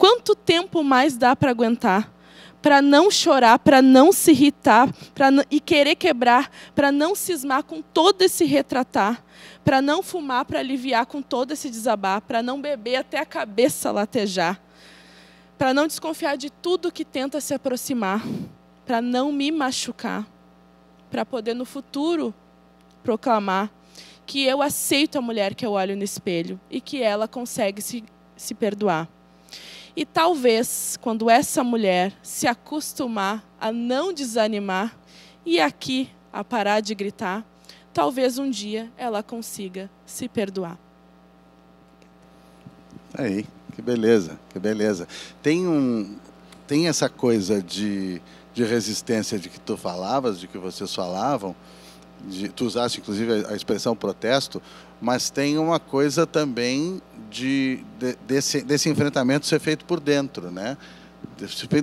Quanto tempo mais dá para aguentar? Para não chorar, para não se irritar, para e querer quebrar, para não cismar com todo esse retratar, para não fumar, para aliviar com todo esse desabar, para não beber até a cabeça latejar, para não desconfiar de tudo que tenta se aproximar, para não me machucar, para poder no futuro proclamar que eu aceito a mulher que eu olho no espelho e que ela consegue se, se perdoar. E talvez, quando essa mulher se acostumar a não desanimar e aqui a parar de gritar, talvez um dia ela consiga se perdoar.
Aí, que beleza, que beleza. Tem um tem essa coisa de, de resistência de que tu falavas, de que vocês falavam, de, tu usaste inclusive a expressão protesto, mas tem uma coisa também de, de, desse, desse enfrentamento ser feito por dentro, né?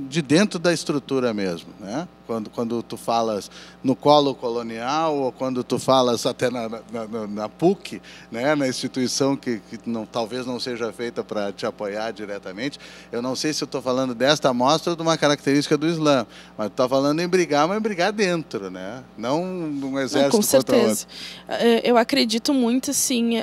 de dentro da estrutura mesmo, né? Quando quando tu falas no colo colonial ou quando tu falas até na, na, na PUC, né? Na instituição que, que não, talvez não seja feita para te apoiar diretamente, eu não sei se eu estou falando desta amostra ou de uma característica do Islã, mas estou está falando em brigar, mas em brigar dentro, né? Não um exército não, com certeza.
Eh, eu acredito muito assim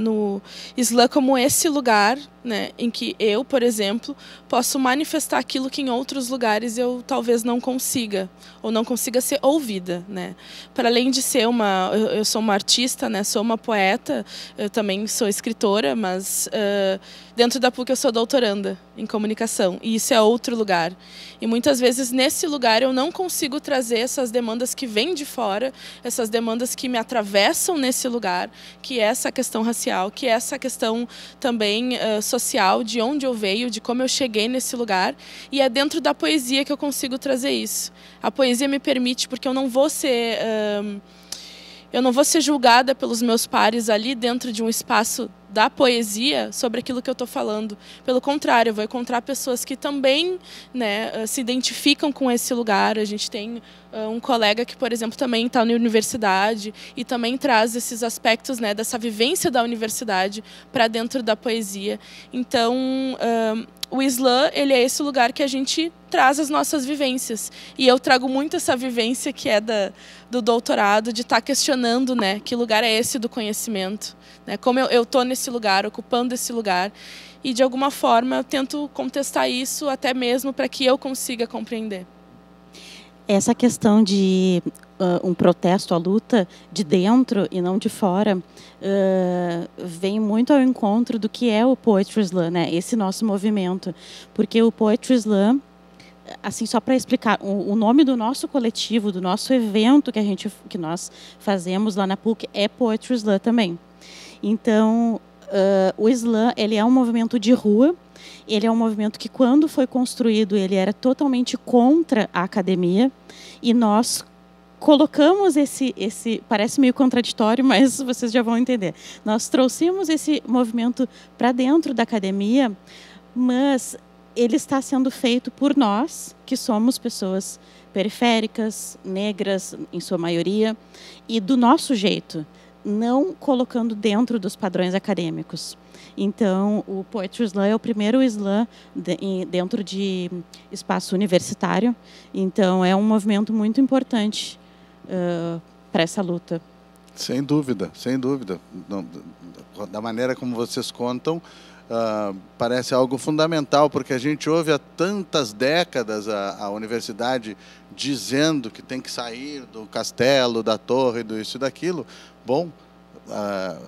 no Islã como esse lugar né? Em que eu, por exemplo, posso manifestar aquilo que em outros lugares eu talvez não consiga ou não consiga ser ouvida, né? Para além de ser uma, eu sou uma artista, né? Sou uma poeta, eu também sou escritora, mas uh, dentro da PUC eu sou doutoranda em comunicação e isso é outro lugar. E muitas vezes nesse lugar eu não consigo trazer essas demandas que vêm de fora, essas demandas que me atravessam nesse lugar, que é essa questão racial, que é essa questão também uh, social, de onde eu veio, de como eu cheguei nesse lugar. E é dentro da poesia que eu consigo trazer isso. A poesia me permite, porque eu não vou ser. eu não vou ser julgada pelos meus pares ali dentro de um espaço da poesia sobre aquilo que eu estou falando. Pelo contrário, eu vou encontrar pessoas que também né, eh, se identificam com esse lugar. A gente tem eh, um colega que, por exemplo, também está na universidade e também traz esses aspectos né, dessa vivência da universidade para dentro da poesia. Então, eh, o Islã ele é esse lugar que a gente traz as nossas vivências. E eu trago muito essa vivência que é da, do doutorado, de estar tá questionando né, que lugar é esse do conhecimento. Né? Como eu estou nesse lugar, ocupando esse lugar. E, de alguma forma, eu tento contestar isso até mesmo para que eu consiga compreender.
Essa questão de uh, um protesto, a luta de dentro e não de fora, uh, vem muito ao encontro do que é o Poetry Slam, né? esse nosso movimento. Porque o Poetry Slam assim só para explicar o, o, nome do nosso coletivo do nosso evento que a gente que nós fazemos lá na PUC é Poetry Slam também então uh, o Slam ele é um movimento de rua ele é um movimento que quando foi construído ele era totalmente contra a academia e nós colocamos esse esse parece meio contraditório mas vocês já vão entender nós trouxemos esse movimento para dentro da academia mas ele está sendo feito por nós, que somos pessoas periféricas, negras, em sua maioria, e do nosso jeito, não colocando dentro dos padrões acadêmicos. Então, o Poetry Slam é o primeiro slam dentro de espaço universitário. Então, é um movimento muito importante uh, para essa luta.
Sem dúvida, sem dúvida. da maneira como vocês contam, ah, parece algo fundamental, porque a gente ouve há tantas décadas a, a, universidade dizendo que tem que sair do castelo, da torre, do isso e daquilo. Bom, uh,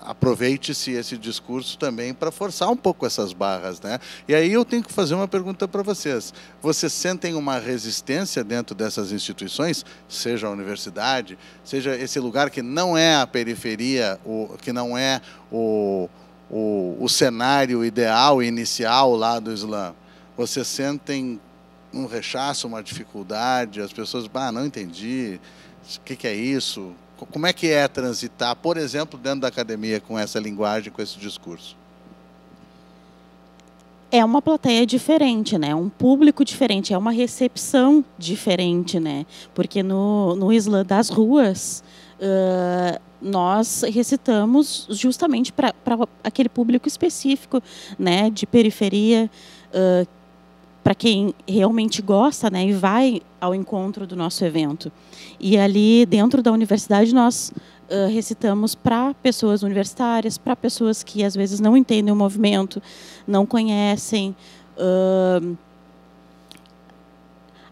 aproveite-se esse discurso também para forçar um pouco essas barras, né? E aí eu tenho que fazer uma pergunta para vocês. Vocês sentem uma resistência dentro dessas instituições, seja a universidade, seja esse lugar que não é a periferia, o, que não é o, o, o cenário ideal, inicial lá do Islã, vocês sentem um rechaço, uma dificuldade, as pessoas, ah, não entendi, o que, que é isso? Como é que é transitar, por exemplo, dentro da academia com essa linguagem, com esse discurso?
é uma plateia diferente, né? Um público diferente, é uma recepção diferente, né? Porque no, no Islã das ruas, ah, nós recitamos justamente para aquele público específico, né, de periferia, uh, ah, para quem realmente gosta, né, e vai ao encontro do nosso evento. E ali dentro da universidade nós uh, recitamos para pessoas universitárias, para pessoas que às vezes não entendem o movimento, não conhecem. Uh,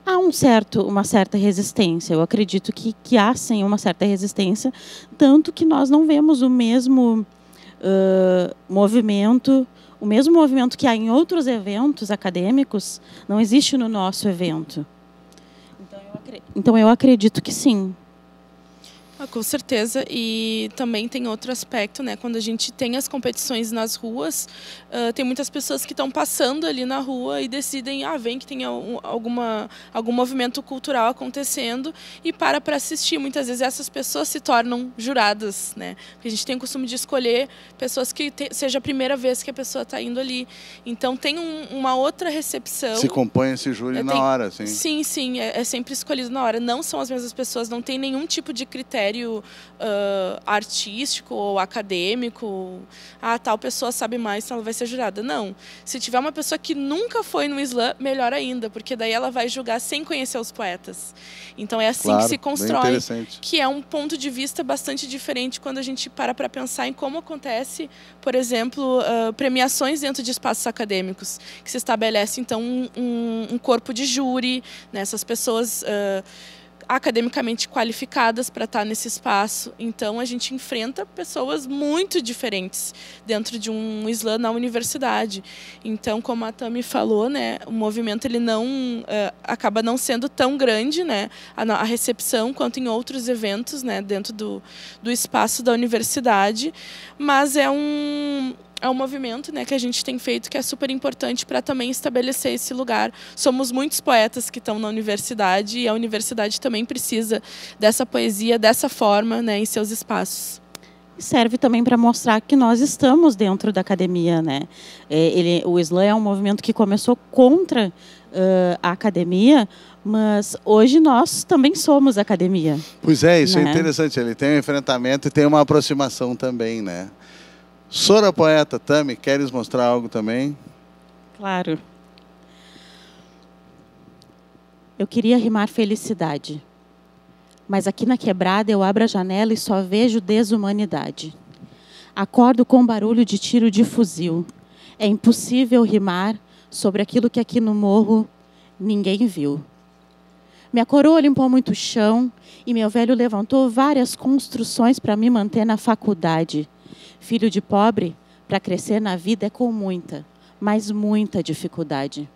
há um certo, uma certa resistência. Eu acredito que, que há sim uma certa resistência, tanto que nós não vemos o mesmo uh, movimento, o mesmo movimento que há em outros eventos acadêmicos, não existe no nosso evento. Então eu, então eu acredito que sim.
Ah, com certeza, e também tem outro aspecto, né? Quando a gente tem as competições nas ruas, uh, tem muitas pessoas que estão passando ali na rua e decidem, ah, vem que tem alguma, algum movimento cultural acontecendo e para para assistir. Muitas vezes essas pessoas se tornam juradas, né? Porque a gente tem o costume de escolher pessoas que te, seja a primeira vez que a pessoa está indo ali. Então tem um, uma outra recepção. Se compõe
esse júri é, na tem, hora, sim. Sim,
sim, é, é sempre escolhido na hora. Não são as mesmas pessoas, não tem nenhum tipo de critério critério uh, ah, artístico ou acadêmico, ah, tal pessoa sabe mais, então ela vai ser jurada. Não. Se tiver uma pessoa que nunca foi no slam, melhor ainda, porque daí ela vai julgar sem conhecer os poetas. Então é assim claro, que se constrói, que é um ponto de vista bastante diferente quando a gente para para pensar em como acontece, por exemplo, uh, premiações dentro de espaços acadêmicos, que se estabelece então um, um corpo de júri, né? essas pessoas. Uh, academicamente qualificadas para estar tá nesse espaço. Então a gente enfrenta pessoas muito diferentes dentro de um Islã na universidade. Então, como a Tami falou, né, o movimento ele não uh, acaba não sendo tão grande, né, a, a, recepção quanto em outros eventos, né, dentro do, do espaço da universidade, mas é um é um movimento né, que a gente tem feito que é super importante para também estabelecer esse lugar. Somos muitos poetas que estão na universidade e a universidade também precisa dessa poesia, dessa forma, né, em seus espaços
serve também para mostrar que nós estamos dentro da academia, né? É, ele, o slam é um movimento que começou contra uh, a academia, mas hoje nós também somos academia.
Pois é, isso é né? é interessante. Ele tem um enfrentamento e tem uma aproximação também, né? Sora Poeta, Tami, queres mostrar algo também?
Claro. Eu queria rimar felicidade, mas aqui na quebrada eu abro a janela e só vejo desumanidade. Acordo com barulho de tiro de fuzil. É impossível rimar sobre aquilo que aqui no morro ninguém viu. Minha coroa limpou muito chão e meu velho levantou várias construções para me manter na faculdade Filho de pobre, para crescer na vida é com muita, mas muita dificuldade.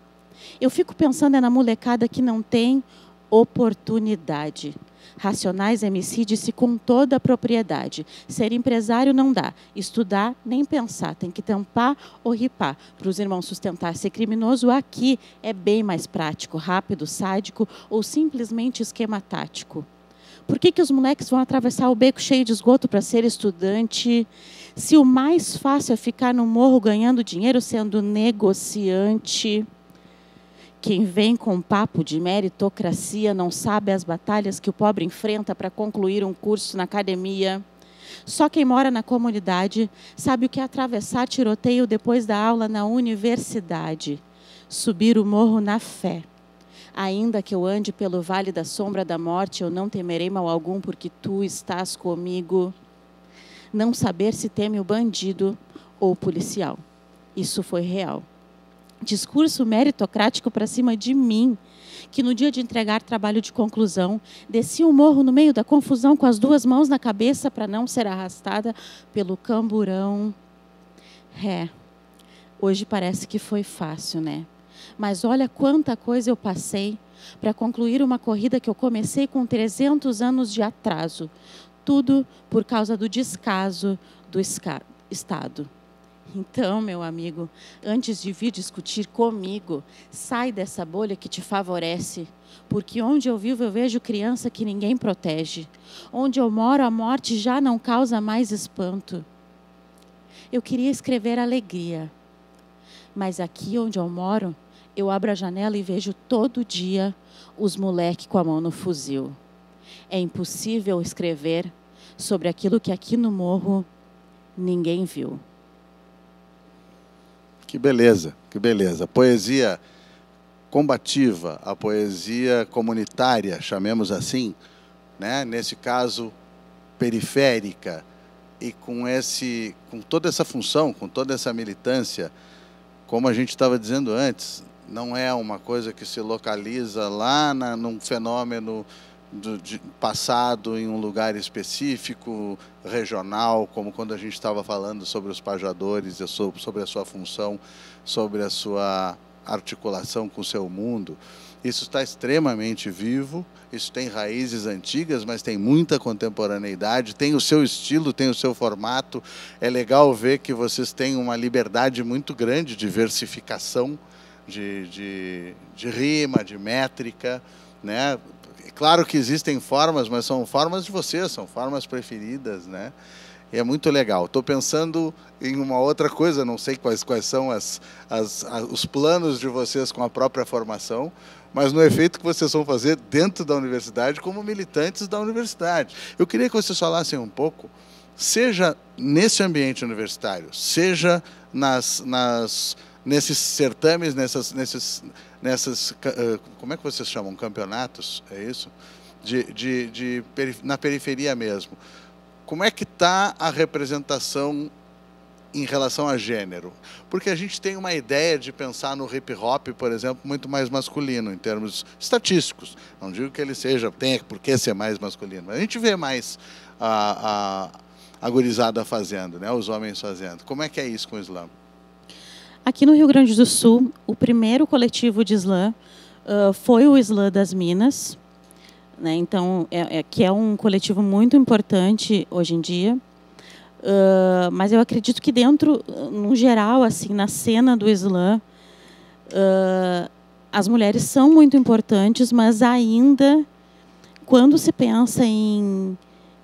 Eu fico pensando é na molecada que não tem oportunidade. Racionais MC disse com toda a propriedade: ser empresário não dá, estudar nem pensar, tem que tampar ou ripar. Para os irmãos sustentar ser criminoso, aqui é bem mais prático, rápido, sádico ou simplesmente esquema tático. Por que, que os moleques vão atravessar o beco cheio de esgoto para ser estudante? Se o mais fácil é ficar no morro ganhando dinheiro sendo negociante. Quem vem com papo de meritocracia não sabe as batalhas que o pobre enfrenta para concluir um curso na academia. Só quem mora na comunidade sabe o que é atravessar tiroteio depois da aula na universidade, subir o morro na fé. Ainda que eu ande pelo vale da sombra da morte, eu não temerei mal algum, porque tu estás comigo. Não saber se teme o bandido ou o policial. Isso foi real. Discurso meritocrático para cima de mim, que no dia de entregar trabalho de conclusão, desci o um morro no meio da confusão com as duas mãos na cabeça para não ser arrastada pelo camburão. É, hoje parece que foi fácil, né? Mas olha quanta coisa eu passei para concluir uma corrida que eu comecei com 300 anos de atraso. Tudo por causa do descaso do Estado. Então, meu amigo, antes de vir discutir comigo, sai dessa bolha que te favorece, porque onde eu vivo eu vejo criança que ninguém protege. Onde eu moro a morte já não causa mais espanto. Eu queria escrever alegria, mas aqui onde eu moro eu abro a janela e vejo todo dia os moleques com a mão no fuzil. É impossível escrever sobre aquilo que aqui no morro ninguém viu.
Que beleza, que beleza. Poesia combativa, a poesia comunitária, chamemos assim, né? Nesse caso periférica e com esse com toda essa função, com toda essa militância, como a gente estava dizendo antes, não é uma coisa que se localiza lá na, num fenômeno do, de, passado em um lugar específico, regional, como quando a gente estava falando sobre os pajadores, sobre a sua função, sobre a sua articulação com o seu mundo. Isso está extremamente vivo, isso tem raízes antigas, mas tem muita contemporaneidade, tem o seu estilo, tem o seu formato. É legal ver que vocês têm uma liberdade muito grande de diversificação de, de, de rima, de métrica, né? É claro que existem formas, mas são formas de vocês, são formas preferidas, né? é muito legal. Estou pensando em uma outra coisa, não sei quais, quais são as, as, as, os planos de vocês com a própria formação, mas no efeito que vocês vão fazer dentro da universidade, como militantes da universidade. Eu queria que vocês falassem um pouco, seja nesse ambiente universitário, seja nas, nas nesses certames, nessas, nessas nessas, ah, como é que vocês chamam, campeonatos, é isso? De, de, de na periferia mesmo. Como é que está a representação em relação a gênero? Porque a gente tem uma ideia de pensar no hip hop, por exemplo, muito mais masculino em termos estatísticos. Não digo que ele seja, tenha por que ser mais masculino, mas a gente vê mais a, a, a gurizada fazendo, né? os homens fazendo. Como é que é isso com o Islã?
Aqui no Rio Grande do Sul, o primeiro coletivo de slam uh, foi o Slam das Minas, né? então é, é, que é um coletivo muito importante hoje em dia. Uh, mas eu acredito que dentro, no geral, assim, na cena do slam, uh, as mulheres são muito importantes, mas ainda quando se pensa em,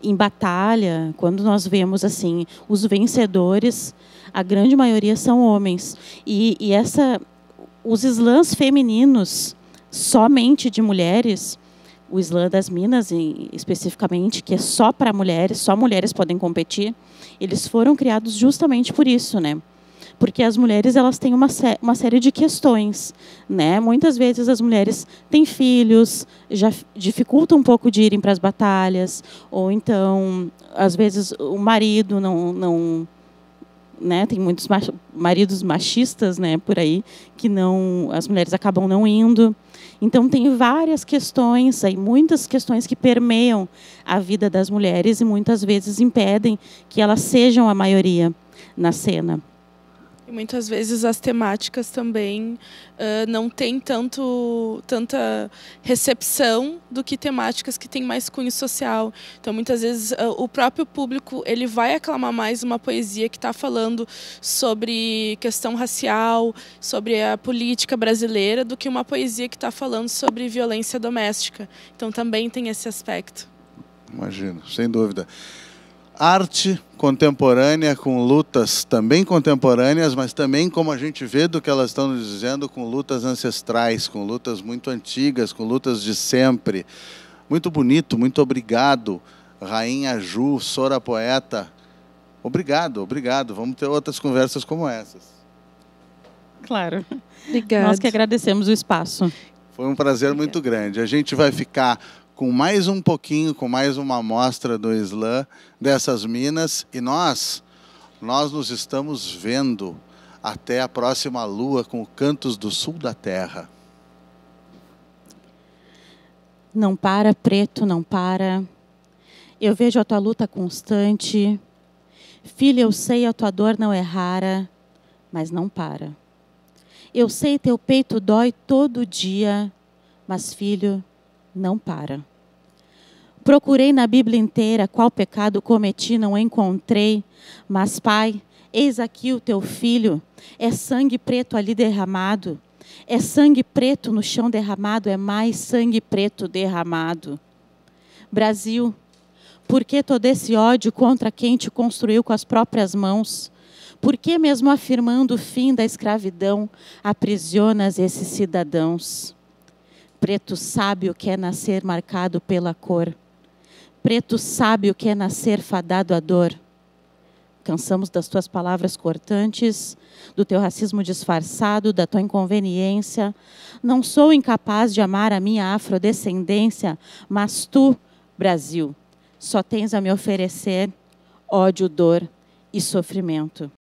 em batalha, quando nós vemos assim os vencedores, a grande maioria são homens. E, e essa, os slams femininos, somente de mulheres, o slam das minas, em, especificamente, que é só para mulheres, só mulheres podem competir, eles foram criados justamente por isso, né? porque as mulheres elas têm uma, sé uma série de questões, né? Muitas vezes as mulheres têm filhos, já dificulta um pouco de irem para as batalhas, ou então às vezes o marido não não né, tem muitos maridos machistas, né, por aí que não as mulheres acabam não indo. Então tem várias questões, aí muitas questões que permeiam a vida das mulheres e muitas vezes impedem que elas sejam a maioria na cena.
Muitas vezes as temáticas também uh, não têm tanto, tanta recepção do que temáticas que têm mais cunho social. Então, muitas vezes, uh, o próprio público ele vai aclamar mais uma poesia que está falando sobre questão racial, sobre a política brasileira, do que uma poesia que está falando sobre violência doméstica. Então, também tem esse aspecto.
Imagino, sem dúvida arte contemporânea com lutas também contemporâneas, mas também como a gente vê do que elas estão nos dizendo com lutas ancestrais, com lutas muito antigas, com lutas de sempre. Muito bonito, muito obrigado, Rainha Ju, Sora Poeta. Obrigado, obrigado. Vamos ter outras conversas como essas. Claro.
Obrigada. Nós que agradecemos o espaço.
Foi um prazer muito grande. A gente vai ficar com mais um pouquinho, com mais uma amostra do Islã dessas minas. E nós, nós nos estamos vendo até a próxima lua com Cantos do Sul da Terra.
Não para, preto, não para. Eu vejo a tua luta constante. Filha, eu sei, a tua dor não é rara, mas não para. Eu sei, teu peito dói todo dia, mas filho, não para. Procurei na Bíblia inteira qual pecado cometi, não encontrei. Mas, Pai, eis aqui o teu filho, é sangue preto ali derramado. É sangue preto no chão derramado, é mais sangue preto derramado. Brasil, por que todo esse ódio contra quem te construiu com as próprias mãos? Por que, mesmo afirmando o fim da escravidão, aprisionas esses cidadãos? Preto sabe o que é nascer marcado pela cor. Preto sabe o que é nascer fadado à dor. Cansamos das tuas palavras cortantes, do teu racismo disfarçado, da tua inconveniência. Não sou incapaz de amar a minha afrodescendência, mas tu, Brasil, só tens a me oferecer ódio, dor e sofrimento.